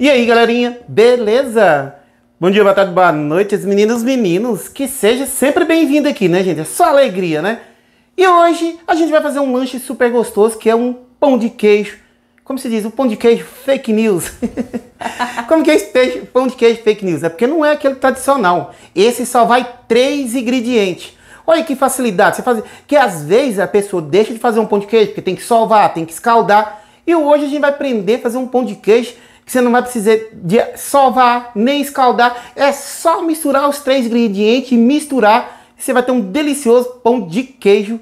E aí, galerinha, beleza? Bom dia, boa tarde, boa noite, meninas, meninos. Que seja sempre bem-vindo aqui, né, gente? É só alegria, né? E hoje a gente vai fazer um lanche super gostoso, que é um pão de queijo. Como se diz, o um pão de queijo fake news. Como que é esse pão de queijo fake news? É porque não é aquele tradicional. Esse só vai três ingredientes. Olha que facilidade. Você faz... Que às vezes a pessoa deixa de fazer um pão de queijo, porque tem que salvar, tem que escaldar. E hoje a gente vai aprender a fazer um pão de queijo você não vai precisar de sovar nem escaldar. É só misturar os três ingredientes e misturar. Você vai ter um delicioso pão de queijo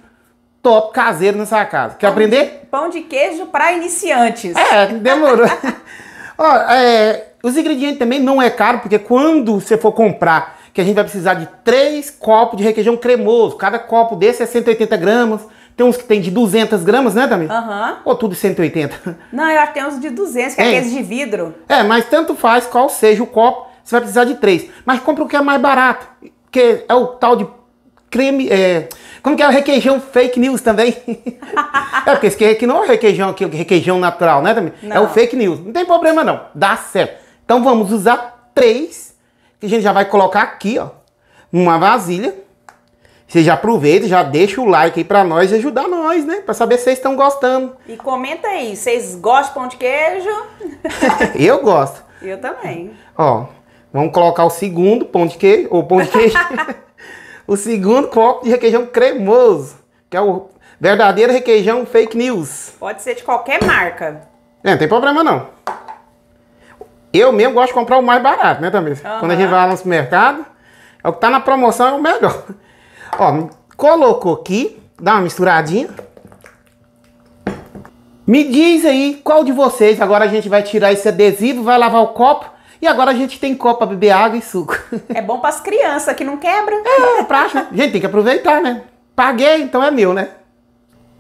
top caseiro na sua casa. Quer pão aprender? De, pão de queijo para iniciantes. É, demorou. Ó, é, os ingredientes também não é caro, porque quando você for comprar, que a gente vai precisar de três copos de requeijão cremoso. Cada copo desse é 180 gramas. Tem uns que tem de 200 gramas, né, Dami? Aham. Uhum. Ou tudo 180? Não, eu acho que tem uns de 200, que é, é, aqueles de vidro. É, mas tanto faz qual seja o copo, você vai precisar de três. Mas compra o que é mais barato, que é o tal de creme, é... Como que é o requeijão fake news também? é, porque esse aqui é não é o requeijão, aqui, requeijão natural, né, Dami? Não. É o fake news. Não tem problema não, dá certo. Então vamos usar três, que a gente já vai colocar aqui, ó, numa vasilha. Você já aproveita, já deixa o like aí pra nós e ajudar nós, né? Pra saber se vocês estão gostando. E comenta aí, vocês gostam de pão de queijo? eu gosto. Eu também. Ó, vamos colocar o segundo pão de queijo, ou pão de queijo. o segundo copo de requeijão cremoso, que é o verdadeiro requeijão fake news. Pode ser de qualquer marca. É, não tem problema não. Eu mesmo gosto de comprar o mais barato, né, também. Uhum. Quando a gente vai lá no supermercado, é o que tá na promoção é o melhor. Ó, colocou aqui, dá uma misturadinha. Me diz aí qual de vocês, agora a gente vai tirar esse adesivo, vai lavar o copo. E agora a gente tem copo para beber água e suco. É bom para as crianças que não quebra. É, é prática. gente, tem que aproveitar, né? Paguei, então é meu, né?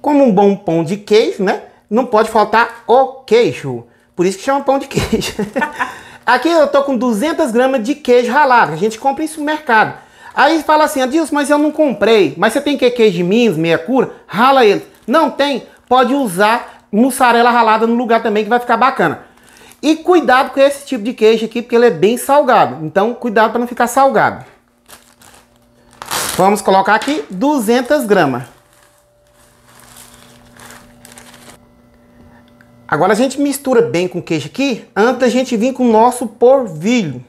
Como um bom pão de queijo, né? Não pode faltar o queijo. Por isso que chama pão de queijo. Aqui eu tô com 200 gramas de queijo ralado. A gente compra isso no mercado. Aí fala assim, Adilson, mas eu não comprei. Mas você tem que queijo de Minas, meia cura? Rala ele. Não tem? Pode usar mussarela ralada no lugar também que vai ficar bacana. E cuidado com esse tipo de queijo aqui, porque ele é bem salgado. Então, cuidado para não ficar salgado. Vamos colocar aqui 200 gramas. Agora a gente mistura bem com o queijo aqui, antes da gente vir com o nosso porvilho.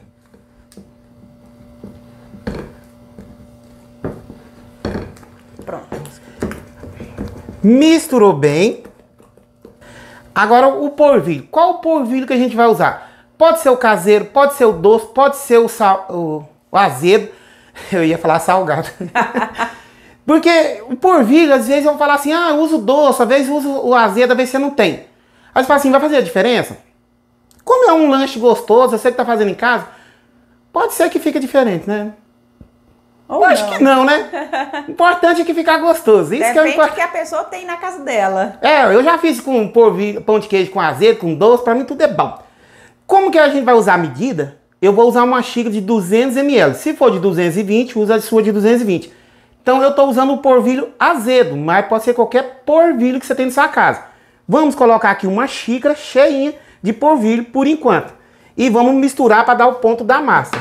Misturou bem. Agora o polvilho. Qual o polvilho que a gente vai usar? Pode ser o caseiro, pode ser o doce, pode ser o, sal, o, o azedo. Eu ia falar salgado. Porque o porvilho, às vezes vão falar assim, ah, uso doce, às vezes uso o azedo, às vezes você não tem. Aí você fala assim, vai fazer a diferença? Como é um lanche gostoso, você que está fazendo em casa, pode ser que fique diferente, né? Ou Acho não. que não, né? O importante é que ficar gostoso. Isso Depende que, é o que a pessoa tem na casa dela. É, eu já fiz com pão de queijo com azedo, com doce, pra mim tudo é bom. Como que a gente vai usar a medida? Eu vou usar uma xícara de 200 ml. Se for de 220, usa a sua de 220. Então eu estou usando o porvilho azedo, mas pode ser qualquer porvilho que você tem na sua casa. Vamos colocar aqui uma xícara cheinha de porvilho por enquanto. E vamos misturar para dar o ponto da massa.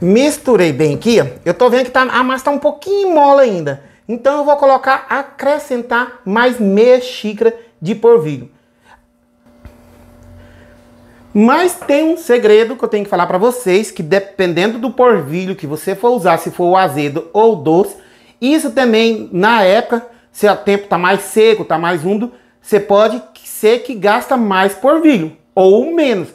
Misturei bem aqui, Eu tô vendo que tá, a massa tá um pouquinho mola ainda. Então eu vou colocar, acrescentar mais meia xícara de porvilho. Mas tem um segredo que eu tenho que falar para vocês, que dependendo do porvilho que você for usar, se for o azedo ou doce, isso também, na época, se o tempo tá mais seco, tá mais úmido, você pode ser que gasta mais porvilho, ou menos.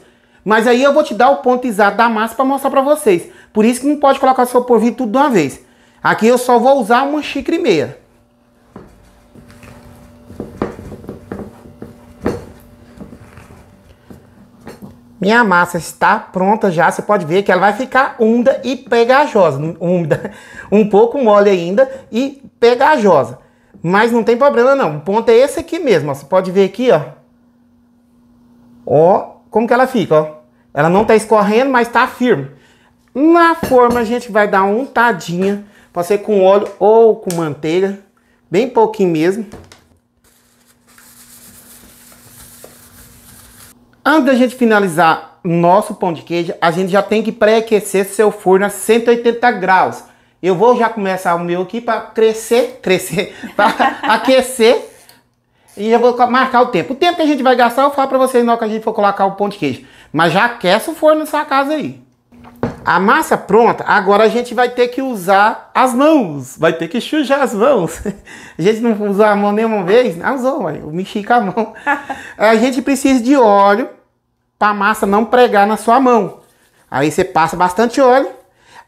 Mas aí eu vou te dar o ponto exato da massa para mostrar para vocês. Por isso que não pode colocar seu polvilho tudo de uma vez. Aqui eu só vou usar uma xícara e meia. Minha massa está pronta já, você pode ver que ela vai ficar úmida e pegajosa. Úmida, um pouco mole ainda e pegajosa. Mas não tem problema não, o ponto é esse aqui mesmo, ó. você pode ver aqui, ó. Ó, como que ela fica, ó. Ela não tá escorrendo, mas tá firme. Na forma a gente vai dar um tadinha, pode ser com óleo ou com manteiga, bem pouquinho mesmo. Antes da gente finalizar nosso pão de queijo, a gente já tem que pré-aquecer seu forno a 180 graus. Eu vou já começar o meu aqui para crescer, crescer, para aquecer. E eu vou marcar o tempo. O tempo que a gente vai gastar, eu falo para vocês na hora que a gente for colocar o pão de queijo. Mas já aquece o forno na sua casa aí. A massa pronta, agora a gente vai ter que usar as mãos, vai ter que sujar as mãos. A gente não usou a mão nenhuma vez, não usou, eu mexi com a mão. A gente precisa de óleo para a massa não pregar na sua mão. Aí você passa bastante óleo.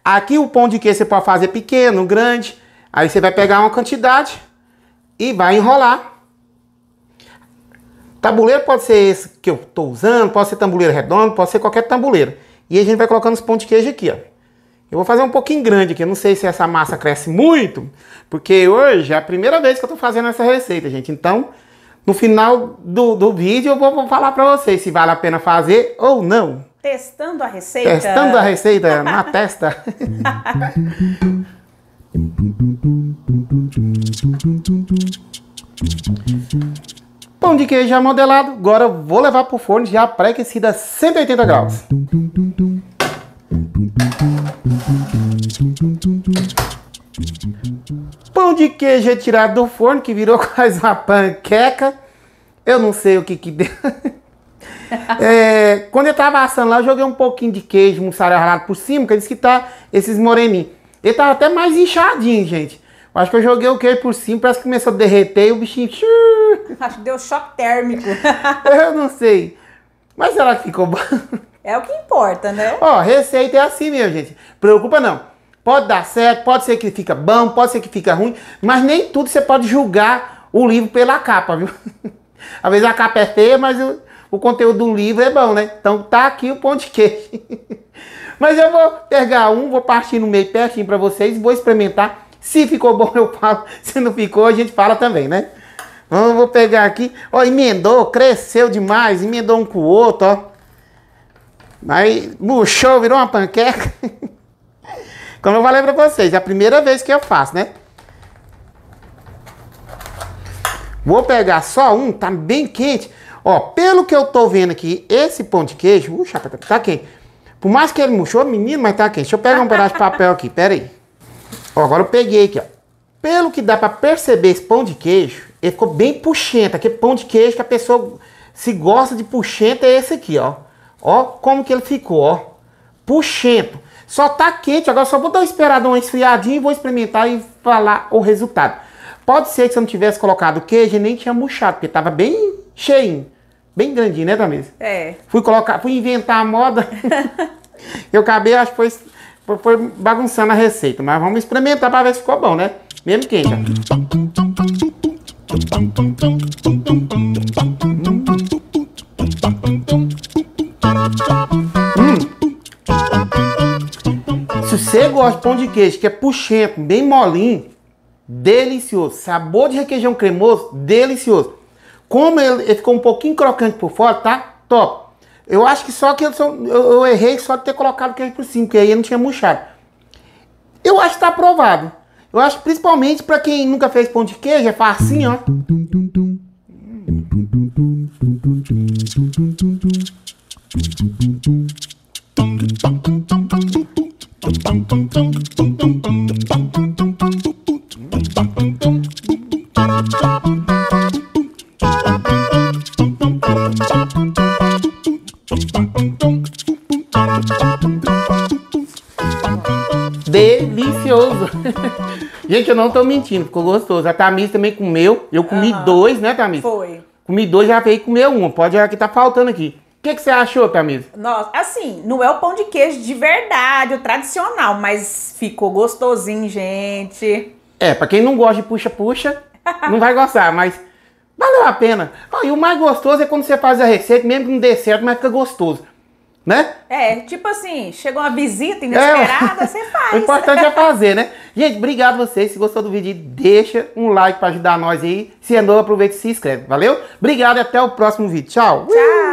Aqui o pão de queijo você pode fazer pequeno, grande. Aí você vai pegar uma quantidade e vai enrolar. Tabuleiro pode ser esse que eu estou usando, pode ser tabuleiro redondo, pode ser qualquer tabuleiro. E a gente vai colocando os pão de queijo aqui, ó. Eu vou fazer um pouquinho grande aqui, eu não sei se essa massa cresce muito, porque hoje é a primeira vez que eu tô fazendo essa receita, gente. Então, no final do, do vídeo eu vou, vou falar para vocês se vale a pena fazer ou não. Testando a receita. Testando a receita na testa. Pão de queijo já modelado, agora eu vou levar pro forno já pré-aquecido a 180 graus. Pão de queijo retirado do forno, que virou quase uma panqueca. Eu não sei o que que deu. é, quando eu tava assando lá, eu joguei um pouquinho de queijo mussarela por cima, que disse que tá esses moreninhos. Ele tava até mais inchadinho, gente. Eu acho que eu joguei o queijo por cima, parece que começou a derreter e o bichinho... Acho que deu choque térmico. eu não sei. Mas ela ficou bom. É o que importa, né? Ó, receita é assim mesmo, gente. Preocupa não. Pode dar certo, pode ser que fica bom, pode ser que fica ruim, mas nem tudo você pode julgar o livro pela capa, viu? Às vezes a capa é feia, mas o, o conteúdo do livro é bom, né? Então tá aqui o pão de queijo. mas eu vou pegar um, vou partir no meio pertinho para vocês, vou experimentar. Se ficou bom, eu falo. Se não ficou, a gente fala também, né? Vamos, então, vou pegar aqui. Ó, emendou, cresceu demais, emendou um com o outro, ó. Aí murchou, virou uma panqueca. Como eu falei pra vocês, é a primeira vez que eu faço, né? Vou pegar só um, tá bem quente. Ó, pelo que eu tô vendo aqui, esse pão de queijo... Uh, chapa, tá quente. Por mais que ele murchou, menino, mas tá quente. Deixa eu pegar um pedaço de papel aqui, pera aí. Ó, agora eu peguei aqui, ó. Pelo que dá pra perceber esse pão de queijo, ele ficou bem puxento. Aquele pão de queijo que a pessoa se gosta de puxento é esse aqui, ó. Ó como que ele ficou, ó. Puxento. Só tá quente, agora só vou dar uma esperada, uma esfriadinha e vou experimentar e falar o resultado. Pode ser que se eu não tivesse colocado queijo, nem tinha murchado, porque tava bem cheio, bem grandinho, né, Tamisa? É. Fui colocar, fui inventar a moda. eu acabei, acho que foi, foi bagunçando a receita, mas vamos experimentar para ver se ficou bom, né? Mesmo quente. você gosta de pão de queijo, que é puxento, bem molinho, delicioso. Sabor de requeijão cremoso, delicioso. Como ele, ele ficou um pouquinho crocante por fora, tá? Top. Eu acho que só que eu, eu errei só de ter colocado o queijo por cima, porque aí não tinha murchado. Eu acho que tá aprovado. Eu acho principalmente para quem nunca fez pão de queijo, é facinho, ó. Delicioso. Gente, eu não tô mentindo, ficou gostoso. A Tamires também comeu. Eu comi uhum. dois, né, Tamires? Foi. Comi dois, já veio comer um. Pode olhar é que tá faltando aqui. O que, que você achou, Tamisa? Nossa, assim, não é o pão de queijo de verdade, o tradicional, mas ficou gostosinho, gente. É, pra quem não gosta de puxa-puxa, não vai gostar, mas valeu a pena. Ah, e o mais gostoso é quando você faz a receita, mesmo que não dê certo, mas fica gostoso. Né? É, tipo assim, chegou uma visita é, inesperada, é, você faz. O importante é fazer, né? Gente, obrigado a vocês. Se gostou do vídeo, deixa um like para ajudar nós aí. Se é novo, aproveita e se inscreve. Valeu? Obrigado e até o próximo vídeo. Tchau. Tchau.